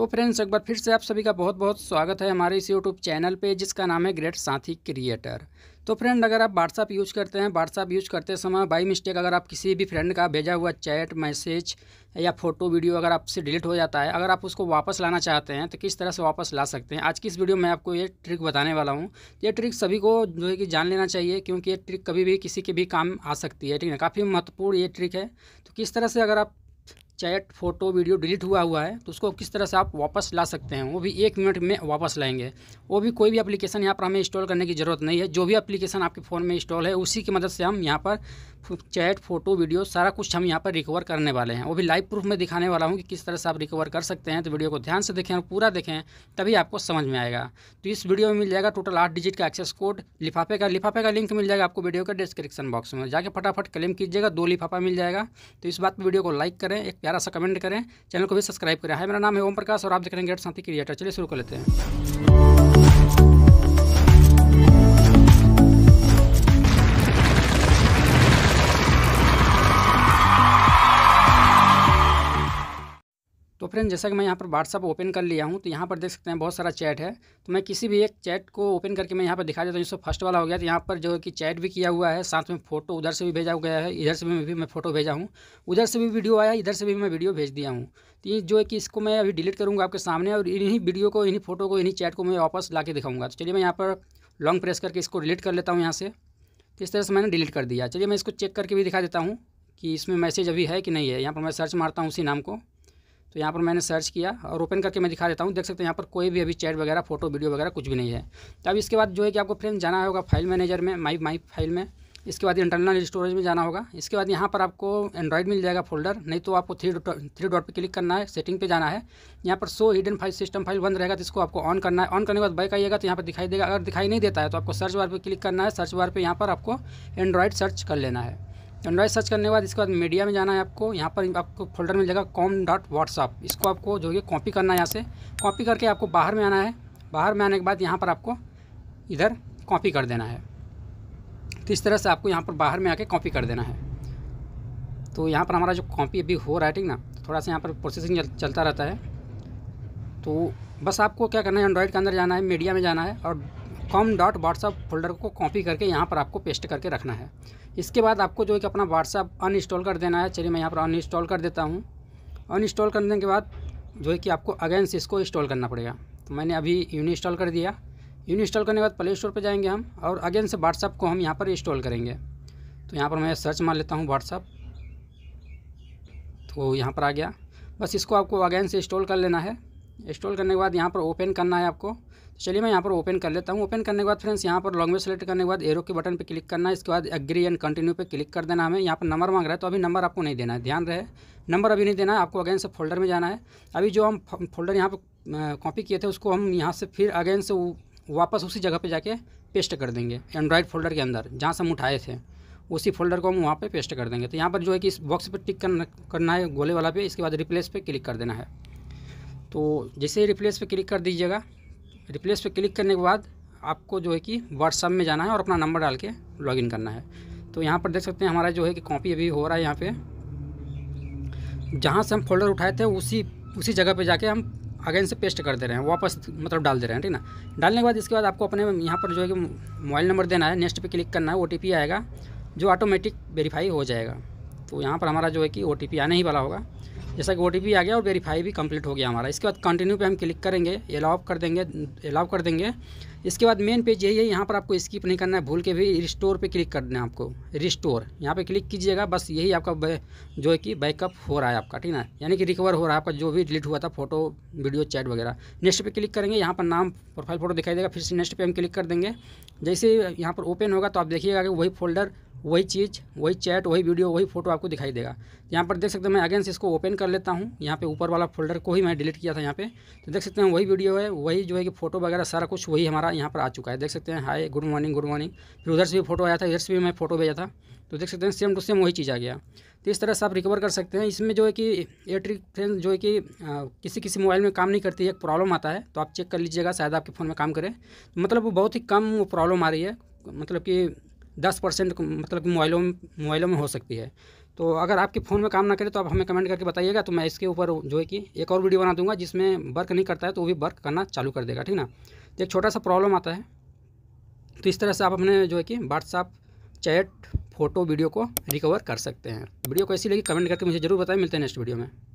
तो फ्रेंड्स एक बार फिर से आप सभी का बहुत बहुत स्वागत है हमारे इस यूट्यूब चैनल पे जिसका नाम है ग्रेट साथी क्रिएटर तो फ्रेंड अगर आप व्हाट्सअप यूज़ करते हैं व्हाट्सअप यूज़ करते समय बाई मिस्टेक अगर आप किसी भी फ्रेंड का भेजा हुआ चैट मैसेज या फोटो वीडियो अगर आपसे डिलीट हो जाता है अगर आप उसको वापस लाना चाहते हैं तो किस तरह से वापस ला सकते हैं आज की इस वीडियो में आपको ये ट्रिक बताने वाला हूँ ये ट्रिक सभी को जो है कि जान लेना चाहिए क्योंकि ये ट्रिक कभी भी किसी के भी काम आ सकती है ठीक है काफ़ी महत्वपूर्ण ये ट्रिक है तो किस तरह से अगर आप चैट फोटो वीडियो डिलीट हुआ हुआ है तो उसको किस तरह से आप वापस ला सकते हैं वो भी एक मिनट में वापस लाएंगे वो भी कोई भी एप्लीकेशन यहाँ पर हमें इंस्टॉल करने की ज़रूरत नहीं है जो भी एप्लीकेशन आपके फ़ोन में इंस्टॉल है उसी की मदद से हम यहाँ पर चैट फोटो वीडियो सारा कुछ हम यहाँ पर रिकवर करने वाले हैं वो भी लाइव प्रूफ में दिखाने वाला हूँ कि किस तरह से आप रिकवर कर सकते हैं तो वीडियो को ध्यान से देखें और पूरा देखें तभी आपको समझ में आएगा तो इस वीडियो में मिल जाएगा टोटल आठ डिजिट का एक्सेस कोड लिफाफे का लिफाफे का लिंक मिल जाएगा आपको वीडियो का डिस्क्रिप्शन बॉक्स में जाकर फटाफट क्लेम कीजिएगा दो लिफाफा मिल जाएगा तो इस बात पर वीडियो को लाइक करें एक प्यारा सा कमेंट करें चैनल को भी सब्सक्राइब करें है मेरा नाम है ओम प्रकाश और आप देख रहे हैं गेट साथी क्रिएटर चलिए शुरू कर लेते हैं फ्रेंड जैसा कि मैं यहाँ पर व्हाट्सअप ओपन कर लिया हूँ तो यहाँ पर देख सकते हैं बहुत सारा चैट है तो मैं किसी भी एक चैट को ओपन करके मैं यहाँ पर दिखा देता हूँ जिससे फर्स्ट वाला हो गया तो यहाँ पर जो है कि चैट भी किया हुआ है साथ में फोटो उधर से भी भेजा गया है इधर से भी मैं फ़ोटो भेजा हूँ उधर से भी वीडियो आया इधर से भी मैं वीडियो भेज दिया हूँ तो ये जो है कि इसको मैं अभी डिलीट करूँगा आपके सामने और इन्हीं वीडियो को इन्हीं फोटो को इन्हीं चैट को मैं वापस ला के तो चलिए मैं यहाँ पर लॉन्ग प्रेस करके इसको डिलीट कर लेता हूँ यहाँ से तो इस तरह से मैंने डिलीट कर दिया चलिए मैं इसको चेक करके भी दिखा देता हूँ कि इसमें मैसेज अभी है कि नहीं है यहाँ पर मैं सर्च मारता हूँ उसी नाम को तो यहाँ पर मैंने सर्च किया और ओपन करके मैं दिखा देता हूँ देख सकते हैं यहाँ पर कोई भी अभी चैट वगैरह फोटो वीडियो वगैरह कुछ भी नहीं है तो अब इसके बाद जो है कि आपको फ्रेंड जाना होगा फाइल मैनेजर में माई माई फाइल में इसके बाद इंटरनल स्टोरेज में जाना होगा इसके बाद यहाँ पर आपको एंड्रॉइड मिल जाएगा फोल्डर नहीं तो आपको थ्री थ्री डॉट पर क्लिक करना है सेटिंग पे जाना है यहाँ पर show hidden file system file बंद रहेगा तो इसको आपको ऑन करना है ऑन करने के बाद बाइक आइएगा तो यहाँ पर दिखाई देगा अगर दिखाई नहीं देता है तो आपको सर्च बार पर क्लिक करना है सर्च बार पर यहाँ पर आपको एंड्रॉइड सर्च कर लेना है एंड्रॉइड सर्च करने के बाद इसके बाद मीडिया में जाना है आपको यहाँ पर आपको फोल्डर मिल जाएगा कॉम डॉट व्हाट्सअप इसको आपको जो है कॉपी करना है यहाँ से कॉपी करके आपको बाहर में आना है बाहर में आने के बाद यहाँ पर आपको इधर कॉपी कर देना है तो इस तरह से आपको यहाँ पर बाहर में आके कॉपी कर देना है तो यहाँ पर हमारा जो कॉपी अभी हो राइटिंग ना थोड़ा सा यहाँ पर प्रोसेसिंग चलता रहता है तो बस आपको क्या करना है एंड्रॉयड के अंदर जाना है मीडिया में जाना है और कॉम डॉट व्हाट्सअप फोल्डर को कॉपी करके यहाँ पर आपको पेस्ट करके रखना है इसके बाद आपको जो है कि अपना व्हाट्सअप अनइंस्टॉल कर देना है चलिए मैं यहाँ पर अनइंस्टॉल कर देता हूँ अनइंस्टॉल करने के बाद जो है कि आपको अगेन से इसको इंस्टॉल करना पड़ेगा तो मैंने अभी यूनि इंस्टॉल कर दिया यूनि इंस्टॉल करने के बाद प्ले स्टोर पर जाएंगे हम और अगेन से व्हाट्सअप को हम यहाँ पर इंस्टॉल करेंगे तो यहाँ पर मैं सर्च मार लेता हूँ व्हाट्सअप तो यहाँ पर आ गया बस इसको आपको अगेन से इंस्टॉल कर लेना है इंस्टॉल करने के बाद यहाँ पर ओपन करना है आपको तो चलिए मैं यहाँ पर ओपन कर लेता हूँ ओपन करने के बाद फ्रेंड्स यहाँ पर में सेलेक्ट करने के बाद एरो के बटन पर क्लिक करना है इसके बाद एग्री एंड कंटिन्यू पे क्लिक कर देना हमें यहाँ पर नंबर मांग रहा है तो अभी नंबर आपको नहीं देना है ध्यान रहे नंबर अभी नहीं देना है आपको अगेन से फोल्डर में जाना है अभी जो हम फोल्डर यहाँ पर कॉपी किए थे उसको हम यहाँ से फिर अगेन से वापस उसी जगह पर जाके पेस्ट कर देंगे एंड्रॉयड फोल्डर के अंदर जहाँ से हम उठाए थे उसी फोल्डर को हम वहाँ पर पेस्ट कर देंगे तो यहाँ पर जो है कि इस बॉक्स पर टिक करना करना है गोले वाला पे इसके बाद रिप्लेस पर क्लिक कर देना है तो जैसे ही रिप्लेस पे क्लिक कर दीजिएगा रिप्लेस पे क्लिक करने के बाद आपको जो है कि व्हाट्सअप में जाना है और अपना नंबर डाल के लॉगिन करना है तो यहाँ पर देख सकते हैं हमारा जो है कि कॉपी अभी हो रहा है यहाँ पे जहाँ से हम फोल्डर उठाए थे उसी उसी जगह पे जाके हम अगेन से पेस्ट कर दे रहे हैं वापस मतलब डाल दे रहे हैं ठीक ना डालने के बाद इसके बाद आपको अपने यहाँ पर जो है कि मोबाइल नंबर देना है नेक्स्ट पे क्लिक करना है ओ आएगा जो ऑटोमेटिक वेरीफाई हो जाएगा तो यहाँ पर हमारा जो है कि ओ आने ही वाला होगा जैसा कि ओ आ गया और वेरीफाई भी कंप्लीट हो गया हमारा इसके बाद कंटिन्यू पे हम क्लिक करेंगे अलाउ कर देंगे अलाउ कर देंगे इसके बाद मेन पेज यही है यहाँ पर आपको स्किप नहीं करना है भूल के भी रिस्टोर पे क्लिक करना है आपको रिस्टोर यहाँ पे क्लिक कीजिएगा बस यही आपका जो है कि बैकअप हो रहा है आपका ठीक ना यानी कि रिकवर हो रहा है आपका जो भी डिलीट हुआ था फोटो वीडियो चैट वगैरह नेक्स्ट पे क्लिक करेंगे यहाँ पर नाम प्रोफाइल फ़ोटो दिखाई देगा फिर से नेक्स्ट पर हम क्लिक कर देंगे जैसे यहाँ पर ओपन होगा तो आप देखिएगा कि वही फोल्डर वही चीज़ वही चैट वही वीडियो वही फोटो आपको दिखाई देगा यहाँ पर देख सकते हैं मैं अगेन से इसको ओपन कर लेता हूँ यहाँ पे ऊपर वाला फोल्डर को ही मैं डिलीट किया था यहाँ पे तो देख सकते हैं वही वीडियो है वही जो है कि फोटो वगैरह सारा कुछ वही हमारा यहाँ पर आ चुका है देख सकते हैं hi good morning good morning फिर उधर से भी फोटो आया था इधर से भी मैं फोटो भेजा था तो देख सकते हैं सेम टू सेम वही चीज़ आ गया तो इस तरह से आप रिकवर कर सकते हैं इसमें जो है कि एयर ट्रिक फ्रेंड जो है कि किसी किसी मोबाइल में काम नहीं करती है एक प्रॉब्लम आता है तो आप चेक कर लीजिएगा शायद आपके फ़ोन में काम करें मतलब वो बहुत ही कम प्रॉब्लम आ रही है मतलब कि दस परसेंट मतलब मोबाइलों में मोबाइलों में हो सकती है तो अगर आपके फ़ोन में काम ना करे तो आप हमें कमेंट करके बताइएगा तो मैं इसके ऊपर जो है कि एक और वीडियो बना दूंगा जिसमें वर्क नहीं करता है तो वो भी वर्क करना चालू कर देगा ठीक ना तो एक छोटा सा प्रॉब्लम आता है तो इस तरह से आप अपने जो है कि व्हाट्सअप चैट फोटो वीडियो को रिकवर कर सकते हैं वीडियो को ऐसी लगी कमेंट करके मुझे जरूर बताएं मिलते हैं नेक्स्ट वीडियो में